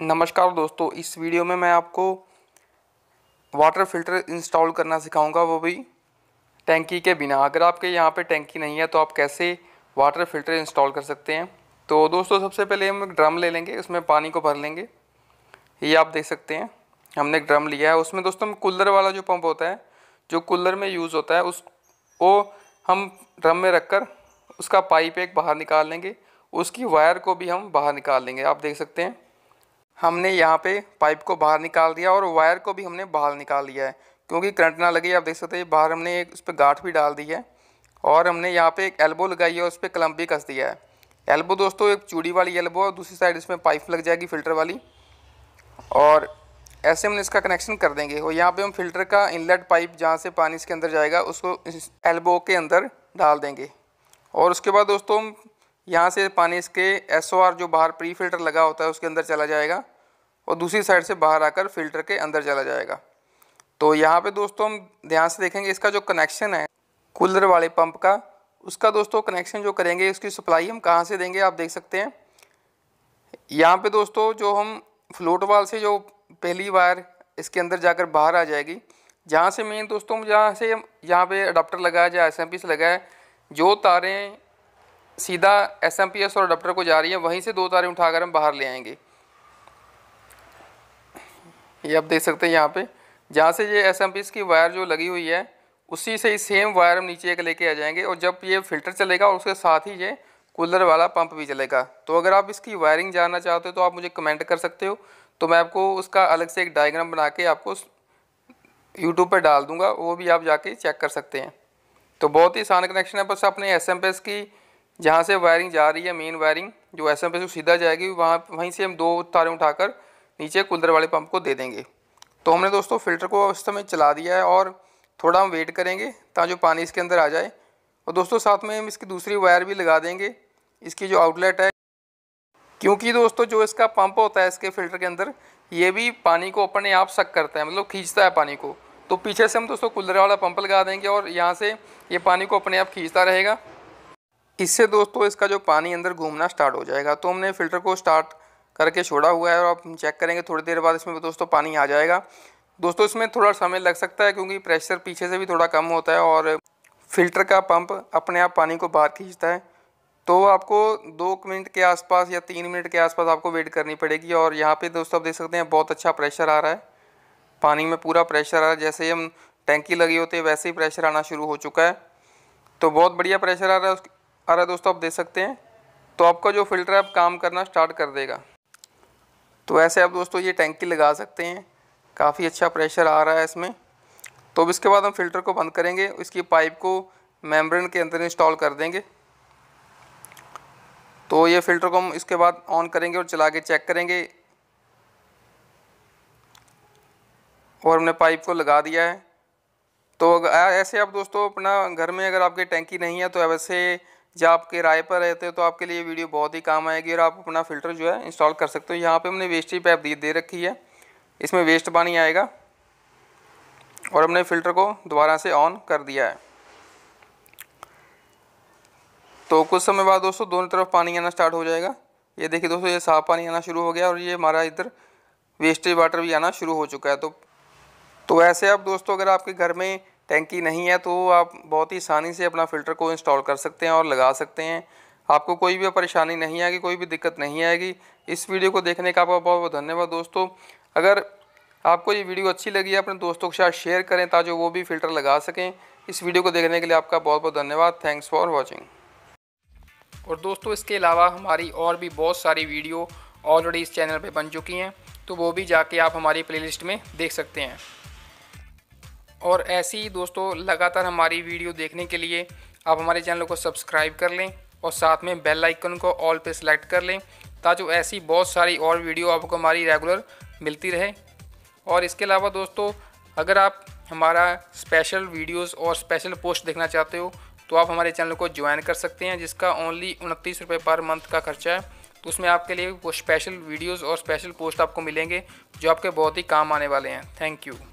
नमस्कार दोस्तों इस वीडियो में मैं आपको वाटर फिल्टर इंस्टॉल करना सिखाऊंगा वो भी टैंकी के बिना अगर आपके यहाँ पे टैंकी नहीं है तो आप कैसे वाटर फिल्टर इंस्टॉल कर सकते हैं तो दोस्तों सबसे पहले हम एक ड्रम ले लेंगे उसमें पानी को भर लेंगे ये आप देख सकते हैं हमने एक ड्रम लिया है उसमें दोस्तों कूलर वाला जो पम्प होता है जो कूलर में यूज़ होता है उस वो हम ड्रम में रख कर उसका पाइप एक बाहर निकाल लेंगे उसकी वायर को भी हम बाहर निकाल लेंगे आप देख सकते हैं हमने यहाँ पे पाइप को बाहर निकाल दिया और वायर को भी हमने बाहर निकाल दिया है क्योंकि करंट ना लगे आप देख सकते हैं बाहर हमने एक उस पर गाठ भी डाल दी है और हमने यहाँ पे एक एल्बो लगाई है उस पर क्लम्प भी कस दिया है एल्बो दोस्तों एक चूड़ी वाली एल्बो और दूसरी साइड इसमें पाइप लग जाएगी फ़िल्टर वाली और ऐसे हमने इसका कनेक्शन कर देंगे और यहाँ पर हम फिल्टर का इनलेट पाइप जहाँ से पानी इसके अंदर जाएगा उसको एल्बो के अंदर डाल देंगे और उसके बाद दोस्तों हम यहाँ से पानी इसके एस जो बाहर प्री फिल्टर लगा होता है उसके अंदर चला जाएगा और दूसरी साइड से बाहर आकर फिल्टर के अंदर चला जाएगा तो यहाँ पे दोस्तों हम ध्यान से देखेंगे इसका जो कनेक्शन है कूलर वाले पंप का उसका दोस्तों कनेक्शन जो करेंगे उसकी सप्लाई हम कहाँ से देंगे आप देख सकते हैं यहाँ पे दोस्तों जो हम फ्लोट वाल से जो पहली वायर इसके अंदर जाकर बाहर आ जाएगी जहाँ से मेन दोस्तों जहाँ से यहाँ पे अडाप्टर लगा है एस एम पी एस लगा है जो तारें सीधा एस एम पी एस और अडाप्टर को जा रही हैं वहीं से दो तारें उठाकर हम बाहर ले आएंगे ये आप देख सकते हैं यहाँ पे जहाँ से ये एस एम की वायर जो लगी हुई है उसी से ही सेम वायर हम नीचे एक लेके आ जाएंगे और जब ये फिल्टर चलेगा और उसके साथ ही ये कूलर वाला पंप भी चलेगा तो अगर आप इसकी वायरिंग जानना चाहते हो तो आप मुझे कमेंट कर सकते हो तो मैं आपको उसका अलग से एक डायग्राम बना के आपको यूट्यूब पर डाल दूंगा वो भी आप जाके चेक कर सकते हैं तो बहुत ही आसान कनेक्शन है बस अपने एस की जहाँ से वायरिंग जा रही है मेन वायरिंग जो एस को सीधा जाएगी वहाँ वहीं से हम दो तारें उठाकर नीचे कूलर वाले पंप को दे देंगे तो हमने दोस्तों फ़िल्टर को अवस्था में चला दिया है और थोड़ा हम वेट करेंगे ताकि जो पानी इसके अंदर आ जाए और दोस्तों साथ में हम इसकी दूसरी वायर भी लगा देंगे इसकी जो आउटलेट है क्योंकि दोस्तों जो इसका पंप होता है इसके फ़िल्टर के अंदर ये भी पानी को अपने आप सक करता है मतलब खींचता है पानी को तो पीछे से हम दोस्तों कूलर वाला पंप लगा देंगे और यहाँ से ये पानी को अपने आप खींचता रहेगा इससे दोस्तों इसका जो पानी अंदर घूमना स्टार्ट हो जाएगा तो हमने फ़िल्टर को स्टार्ट करके छोड़ा हुआ है और आप चेक करेंगे थोड़ी देर बाद इसमें दोस्तों पानी आ जाएगा दोस्तों इसमें थोड़ा समय लग सकता है क्योंकि प्रेशर पीछे से भी थोड़ा कम होता है और फिल्टर का पंप अपने आप पानी को बाहर खींचता है तो आपको दो मिनट के आसपास या तीन मिनट के आसपास आपको वेट करनी पड़ेगी और यहाँ पे दोस्तों आप देख सकते हैं बहुत अच्छा प्रेशर आ रहा है पानी में पूरा प्रेशर आ रहा है जैसे ही हम टैंकी लगी होती है वैसे ही प्रेशर आना शुरू हो चुका है तो बहुत बढ़िया प्रेशर आ रहा है आ रहा है दोस्तों आप देख सकते हैं तो आपका जो फिल्टर है आप काम करना स्टार्ट कर देगा तो वैसे आप दोस्तों ये टैंकी लगा सकते हैं काफ़ी अच्छा प्रेशर आ रहा है इसमें तो अब इसके बाद हम फिल्टर को बंद करेंगे इसकी पाइप को मेम्ब्रेन के अंदर इंस्टॉल कर देंगे तो ये फ़िल्टर को हम इसके बाद ऑन करेंगे और चला के चेक करेंगे और हमने पाइप को लगा दिया है तो ऐसे आप दोस्तों अपना घर में अगर आपकी टैंकी नहीं है तो वैसे जब आप किराए पर रहते हो तो आपके लिए वीडियो बहुत ही काम आएगी और आप अपना फ़िल्टर जो है इंस्टॉल कर सकते हो यहाँ पे हमने ही पैप दे दे रखी है इसमें वेस्ट पानी आएगा और हमने फ़िल्टर को दोबारा से ऑन कर दिया है तो कुछ समय बाद दोस्तों दोनों तरफ पानी आना स्टार्ट हो जाएगा ये देखिए दोस्तों ये साफ पानी आना शुरू हो गया और ये हमारा इधर वेस्टेज वाटर भी आना शुरू हो चुका है तो तो ऐसे आप दोस्तों अगर आपके घर में टैंकी नहीं है तो आप बहुत ही आसानी से अपना फ़िल्टर को इंस्टॉल कर सकते हैं और लगा सकते हैं आपको कोई भी परेशानी नहीं आएगी कोई भी दिक्कत नहीं आएगी इस वीडियो को देखने का आपका बहुत बहुत धन्यवाद दोस्तों अगर आपको ये वीडियो अच्छी लगी है अपने दोस्तों के साथ शेयर करें ताकि वो भी फ़िल्टर लगा सकें इस वीडियो को देखने के लिए आपका बहुत बहुत धन्यवाद थैंक्स फॉर वॉचिंग और दोस्तों इसके अलावा हमारी और भी बहुत सारी वीडियो ऑलरेडी इस चैनल पर बन चुकी हैं तो वो भी जाके आप हमारी प्लेलिस्ट में देख सकते हैं और ऐसे ही दोस्तों लगातार हमारी वीडियो देखने के लिए आप हमारे चैनल को सब्सक्राइब कर लें और साथ में बेल आइकन को ऑल पे सिलेक्ट कर लें ताकि ऐसी बहुत सारी और वीडियो आपको हमारी रेगुलर मिलती रहे और इसके अलावा दोस्तों अगर आप हमारा स्पेशल वीडियोस और स्पेशल पोस्ट देखना चाहते हो तो आप हमारे चैनल को ज्वाइन कर सकते हैं जिसका ओनली उनतीस रुपये पर मंथ का खर्चा है तो उसमें आपके लिए वो स्पेशल वीडियोज़ और स्पेशल पोस्ट आपको मिलेंगे जो आपके बहुत ही काम आने वाले हैं थैंक यू